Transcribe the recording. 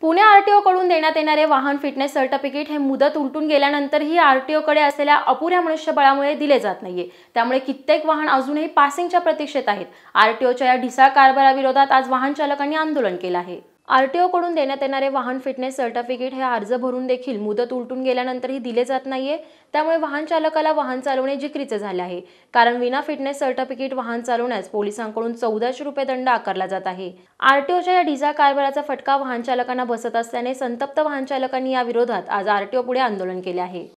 Pune R T ओकडून देण्यात येणारे वाहन फिटनेस सर्टिफिकेट हे मुदत उलटून गेल्यानंतरही आर टी असलेल्या अपुऱ्या मनुष्यबळामुळे दिले जात नाहीये त्यामुळे कित्येक वाहन अजूनही पासिंगच्या प्रतीक्षेत आहेत आर टी ओच्या या ढिसाळ कारभाराविरोधात आज वाहन चालकांनी आंदोलन केलं आहे कडून देण्यात येणारे वाहन फिटनेस सर्टिफिकेट हे अर्ज भरून देखील मुदत उलटून गेल्यानंतरही दिले जात नाहीये त्यामुळे वाहन चालकाला वाहन चालवणे जिकरीचे झाले आहे कारण विना फिटनेस सर्टिफिकेट वाहन चालवण्यास पोलिसांकडून चौदाशे रुपये दंड आकारला जात आहे आरटीओच्या या डिझा कारभाराचा फटका वाहन चालकांना बसत असल्याने संतप्त वाहन चालकांनी या विरोधात आज आरटीओ पुढे आंदोलन केले आहे